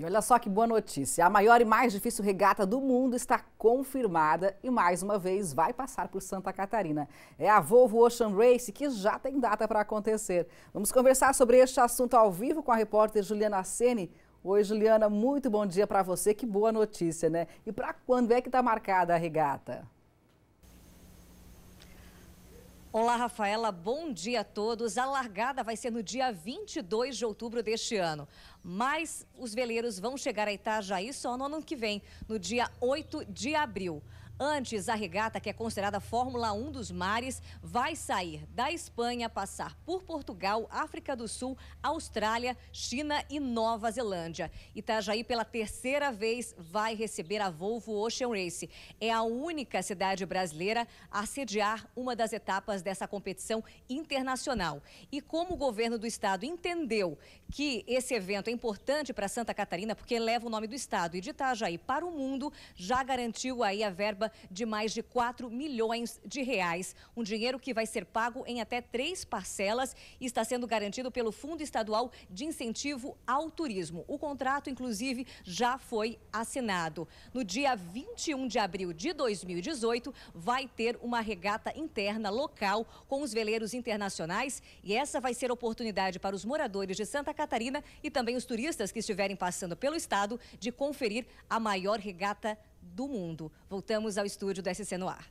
E olha só que boa notícia. A maior e mais difícil regata do mundo está confirmada e mais uma vez vai passar por Santa Catarina. É a Volvo Ocean Race que já tem data para acontecer. Vamos conversar sobre este assunto ao vivo com a repórter Juliana Sene. Oi, Juliana, muito bom dia para você. Que boa notícia, né? E para quando é que está marcada a regata? Olá, Rafaela. Bom dia a todos. A largada vai ser no dia 22 de outubro deste ano. Mas os veleiros vão chegar a Itajaí só no ano que vem, no dia 8 de abril. Antes, a regata, que é considerada Fórmula 1 dos mares, vai sair da Espanha, passar por Portugal, África do Sul, Austrália, China e Nova Zelândia. Itajaí, pela terceira vez, vai receber a Volvo Ocean Race. É a única cidade brasileira a sediar uma das etapas dessa competição internacional. E como o governo do estado entendeu que esse evento é importante para Santa Catarina, porque leva o nome do estado e de Itajaí para o mundo, já garantiu aí a verba de mais de 4 milhões de reais. Um dinheiro que vai ser pago em até três parcelas e está sendo garantido pelo Fundo Estadual de Incentivo ao Turismo. O contrato, inclusive, já foi assinado. No dia 21 de abril de 2018, vai ter uma regata interna local com os veleiros internacionais e essa vai ser oportunidade para os moradores de Santa Catarina e também os turistas que estiverem passando pelo estado de conferir a maior regata do mundo. Voltamos ao estúdio do SC no Ar.